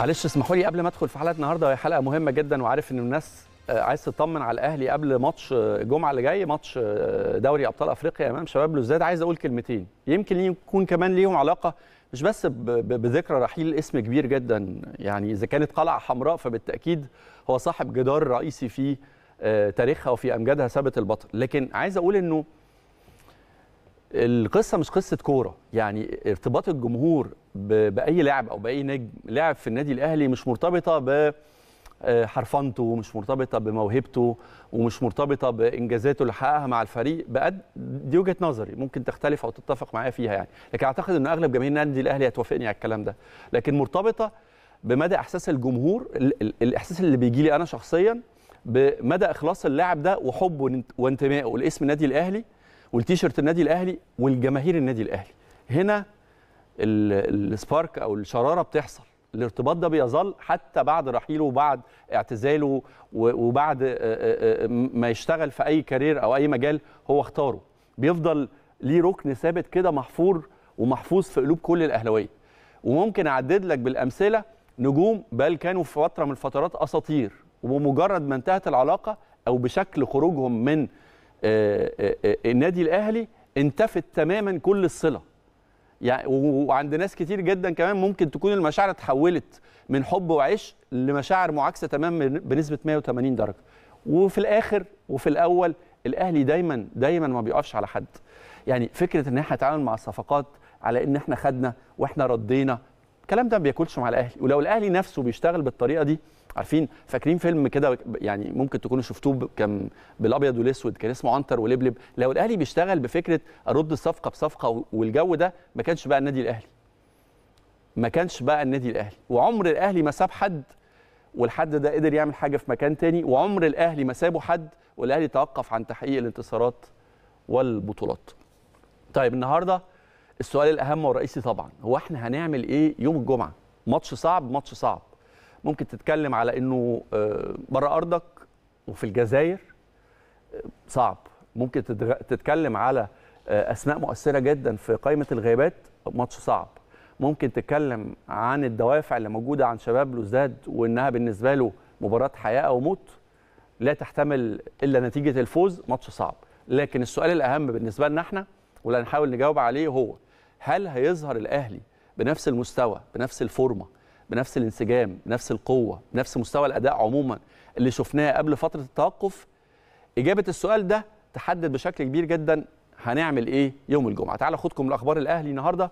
معلش اسمحوا لي قبل ما ادخل في حلقه النهارده هي حلقه مهمه جدا وعارف ان الناس آه، عايز تطمن على الاهلي قبل ماتش آه، الجمعه اللي جاي ماتش آه، دوري ابطال افريقيا امام شباب لوزداد عايز اقول كلمتين يمكن يكون كمان ليهم علاقه مش بس بذكرى رحيل اسم كبير جدا يعني اذا كانت قلعه حمراء فبالتاكيد هو صاحب جدار رئيسي في تاريخها وفي امجادها ثابت البطل لكن عايز اقول انه القصه مش قصه كوره يعني ارتباط الجمهور باي لاعب او باي نجم لاعب في النادي الاهلي مش مرتبطه ب آه، حرفنته ومش مرتبطه بموهبته ومش مرتبطه بانجازاته اللي حققها مع الفريق بقد دي وجهه نظري ممكن تختلف او تتفق معايا فيها يعني لكن اعتقد ان اغلب جماهير النادي الاهلي هتوافقني على الكلام ده لكن مرتبطه بمدى احساس الجمهور الاحساس اللي بيجي لي انا شخصيا بمدى اخلاص اللاعب ده وحبه وانتمائه لاسم النادي الاهلي والتيشيرت النادي الاهلي والجماهير النادي الاهلي هنا السبارك او الشراره بتحصل الارتباط ده بيظل حتى بعد رحيله وبعد اعتزاله وبعد ما يشتغل في اي كارير او اي مجال هو اختاره بيفضل ليه ركن ثابت كده محفور ومحفوظ في قلوب كل الاهلاويه وممكن اعدد لك بالامثله نجوم بل كانوا في فتره من الفترات اساطير وبمجرد ما انتهت العلاقه او بشكل خروجهم من آه، آه، آه، النادي الاهلي انتفت تماما كل الصله يعني وعند ناس كتير جدا كمان ممكن تكون المشاعر اتحولت من حب وعشق لمشاعر معاكسه تماما بنسبه 180 درجه وفي الاخر وفي الاول الاهلي دايما دايما ما بيقفش على حد يعني فكره ان احنا نتعامل مع الصفقات على ان احنا خدنا واحنا ردينا الكلام ده ما بياكلش مع الاهلي ولو الاهلي نفسه بيشتغل بالطريقه دي عارفين فاكرين فيلم كده يعني ممكن تكونوا شفتوه كان بالابيض والاسود كان اسمه عنتر ولبلب لو الاهلي بيشتغل بفكره ارد الصفقه بصفقه والجو ده ما كانش بقى النادي الاهلي ما كانش بقى النادي الاهلي وعمر الاهلي ما ساب حد والحد ده قدر يعمل حاجه في مكان تاني وعمر الاهلي ما سابه حد والاهلي توقف عن تحقيق الانتصارات والبطولات طيب النهارده السؤال الاهم والرئيسي طبعا هو احنا هنعمل ايه يوم الجمعه ماتش صعب ماتش صعب ممكن تتكلم على انه آه، بره ارضك وفي الجزائر آه، صعب ممكن تتكلم على اسماء آه، مؤثره جدا في قائمه الغيابات ماتش صعب ممكن تتكلم عن الدوافع اللي موجوده عن شباب لوزداد وانها بالنسبه له مباراه حياه او موت لا تحتمل الا نتيجه الفوز ماتش صعب لكن السؤال الاهم بالنسبه لنا احنا واللي هنحاول نجاوب عليه هو هل هيظهر الاهلي بنفس المستوى بنفس الفورمه بنفس الانسجام بنفس القوه بنفس مستوى الاداء عموما اللي شفناه قبل فتره التوقف اجابه السؤال ده تحدد بشكل كبير جدا هنعمل ايه يوم الجمعه تعالوا خدكم لاخبار الاهلي النهارده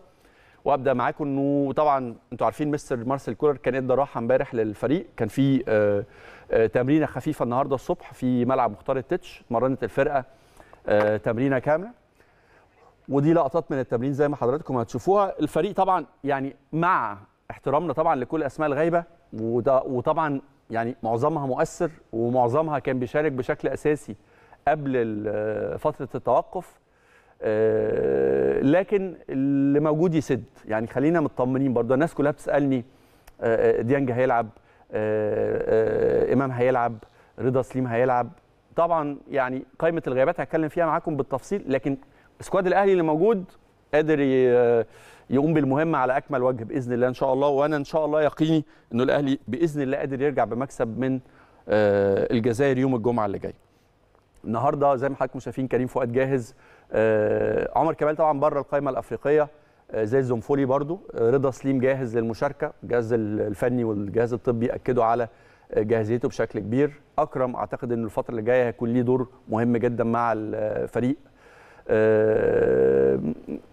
وابدا معاكم انه طبعا انتوا عارفين مستر مارسيل كولر كان ادى راحه امبارح للفريق كان في آه، آه، تمرينه خفيفه النهارده الصبح في ملعب مختار التتش مرنت الفرقه آه، تمرينه كامله ودي لقطات من التمرين زي ما حضراتكم هتشوفوها الفريق طبعا يعني مع احترامنا طبعا لكل اسماء الغايبه وده وطبعا يعني معظمها مؤثر ومعظمها كان بيشارك بشكل اساسي قبل فتره التوقف آه، لكن اللي موجود يسد يعني خلينا مطمنين برضه الناس كلها بتسالني آه، آه، ديانج هيلعب امام هيلعب رضا سليم هيلعب طبعا يعني قائمه الغيابات هتكلم فيها معاكم بالتفصيل لكن السكواد الاهلي اللي موجود قادر يقوم بالمهمه على اكمل وجه باذن الله ان شاء الله وانا ان شاء الله يقيني انه الاهلي باذن الله قادر يرجع بمكسب من آه، الجزائر يوم الجمعه اللي جاي النهارده زي ما حضراتكم شايفين كريم فؤاد جاهز آه، عمر كمال طبعا بره القائمه الافريقيه آه، زي الزنفولي برضو رضا سليم جاهز للمشاركه الجهاز الفني والجهاز الطبي اكدوا على جاهزيته بشكل كبير اكرم اعتقد ان الفتره اللي جايه هيكون ليه دور مهم جدا مع الفريق آه،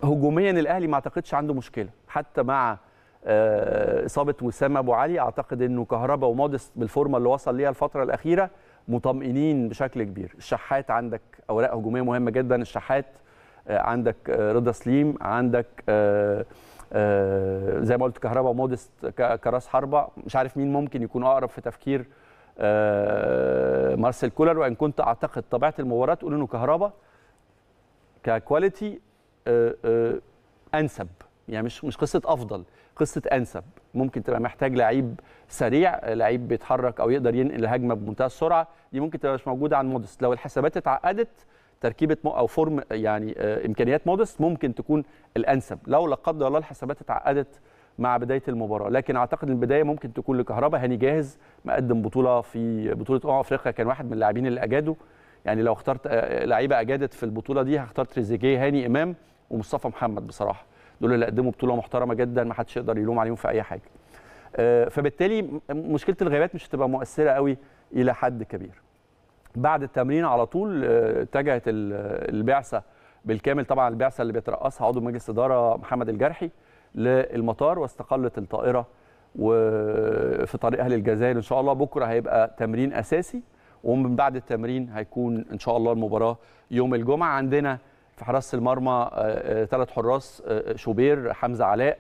هجوميا الاهلي ما اعتقدش عنده مشكله حتى مع آه، اصابه وسام ابو علي اعتقد انه كهربا ومودست بالفورمه اللي وصل ليها الفتره الاخيره مطمئنين بشكل كبير الشحات عندك اوراق هجوميه مهمه جدا الشحات آه، عندك رضا سليم عندك زي ما قلت كهربا ومودست كراس حربه مش عارف مين ممكن يكون اقرب في تفكير مارسيل كولر وان كنت اعتقد طبيعه المباراه تقول انه كهربا ككواليتي آه، آه، انسب يعني مش مش قصه افضل قصه انسب ممكن تبقى محتاج لعيب سريع لعيب بيتحرك او يقدر ينقل الهجمه بمنتهى السرعه دي ممكن تبقى مش موجوده عن مودست لو الحسابات اتعقدت تركيبه او فورم يعني آه، امكانيات مودست ممكن تكون الانسب لو لا قدر الله الحسابات اتعقدت مع بدايه المباراه لكن اعتقد البدايه ممكن تكون لكهربا هاني جاهز مقدم بطوله في بطوله امم افريقيا كان واحد من اللاعبين اللي اجادوا يعني لو اخترت آه، لعيبه اجادت في البطوله دي هختار تريزيجيه هاني امام ومصطفى محمد بصراحه دول اللي قدموا بطوله محترمه جدا ما حدش يقدر يلوم عليهم في اي حاجه آه، فبالتالي مشكله الغيابات مش هتبقى مؤثره قوي الى حد كبير بعد التمرين على طول آه، اتجهت البعثه بالكامل طبعا البعثه اللي بيترأسها عضو مجلس اداره محمد الجرحي للمطار واستقلت الطائره وفي طريقها للجزائر ان شاء الله بكره هيبقى تمرين اساسي ومن بعد التمرين هيكون ان شاء الله المباراه يوم الجمعه عندنا في حراسه المرمى ثلاث آه، آه، حراس آه، شوبير حمزه علاء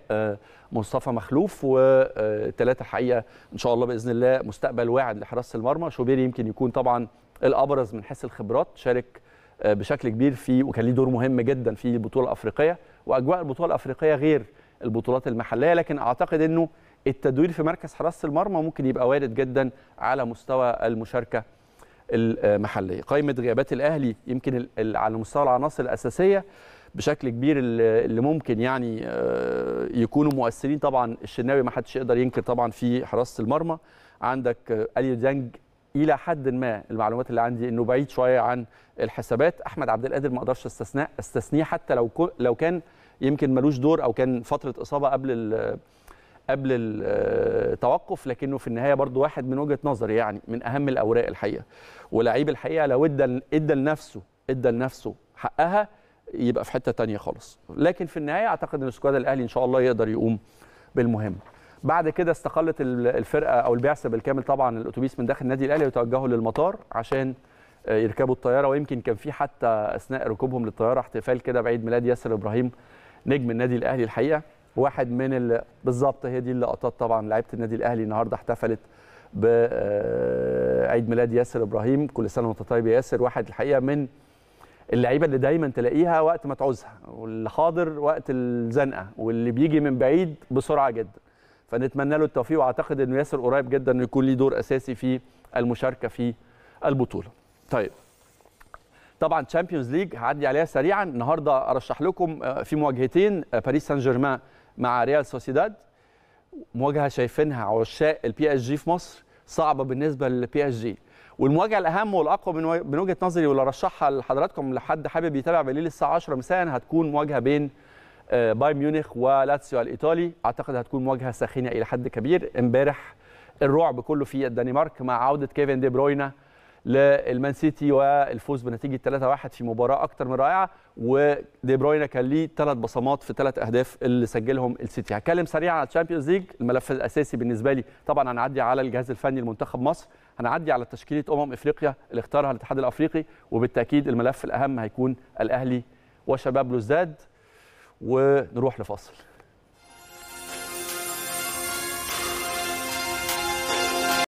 مصطفى مخلوف وثلاثه حقيقه ان شاء الله باذن الله مستقبل واعد لحراسه المرمى شوبير يمكن يكون طبعا الابرز من حيث الخبرات شارك بشكل كبير في وكان ليه دور مهم جدا في البطوله الافريقيه واجواء البطوله الافريقيه غير البطولات المحليه لكن اعتقد انه التدوير في مركز حراسه المرمى ممكن يبقى وارد جدا على مستوى المشاركه المحليه قائمه غيابات الاهلي يمكن على مستوى العناصر الاساسيه بشكل كبير اللي ممكن يعني آه، يكونوا مؤثرين طبعا الشناوي ما حدش يقدر ينكر طبعا في حراسه المرمى عندك آه، اليو ديانج الى حد ما المعلومات اللي عندي انه بعيد شويه عن الحسابات احمد عبد القادر ما اقدرش استثناه استثنيه حتى لو لو كان يمكن ملوش دور او كان فتره اصابه قبل قبل التوقف آه، لكنه في النهايه برضو واحد من وجهه نظري يعني من اهم الاوراق الحقيقه ولعيب الحقيقه لو ادى ادى لنفسه ادى لنفسه حقها يبقى في حته تانية خالص لكن في النهايه اعتقد ان السكواد الاهلي ان شاء الله يقدر يقوم بالمهم بعد كده استقلت الفرقه او البعثه بالكامل طبعا الاتوبيس من داخل النادي الاهلي وتوجهوا للمطار عشان آه، يركبوا الطياره ويمكن كان في حتى اثناء ركوبهم للطياره احتفال كده بعيد ميلاد ياسر ابراهيم نجم النادي الاهلي الحقيقه واحد من ال... بالظبط هي دي اللقطات طبعا لعيبه النادي الاهلي النهارده احتفلت بعيد آه، ميلاد ياسر ابراهيم كل سنه وانت طيب يا ياسر واحد الحقيقه من اللعيبه اللي دايما تلاقيها وقت ما تعوزها واللي حاضر وقت الزنقه واللي بيجي من بعيد بسرعه جدا فنتمنى له التوفيق واعتقد انه ياسر قريب جدا انه يكون ليه دور اساسي في المشاركه في البطوله. طيب طبعا تشامبيونز ليج هعدي عليها سريعا النهارده ارشح لكم آه، في مواجهتين باريس سان جيرمان مع ريال سوسيداد مواجهه شايفينها عشاق البي اس جي في مصر صعبه بالنسبه للبي اس جي والمواجهه الاهم والاقوى من وجهه نظري واللي ارشحها لحضراتكم لحد حابب يتابع بالليل الساعه 10 مساء هتكون مواجهه بين آه، بايرن ميونخ ولاتسيو الايطالي اعتقد هتكون مواجهه ساخنه الى حد كبير امبارح الرعب كله في الدنمارك مع عوده كيفن دي بروينا للمان سيتي والفوز بنتيجه 3-1 في مباراه اكثر من رائعه ودي بروين كان ليه ثلاث بصمات في ثلاث اهداف اللي سجلهم السيتي هتكلم سريعا على الشامبيونز ليج الملف الاساسي بالنسبه لي طبعا هنعدي على الجهاز الفني لمنتخب مصر هنعدي على تشكيله امم افريقيا اللي اختارها الاتحاد الافريقي وبالتاكيد الملف الاهم هيكون الاهلي وشباب لوزداد ونروح لفاصل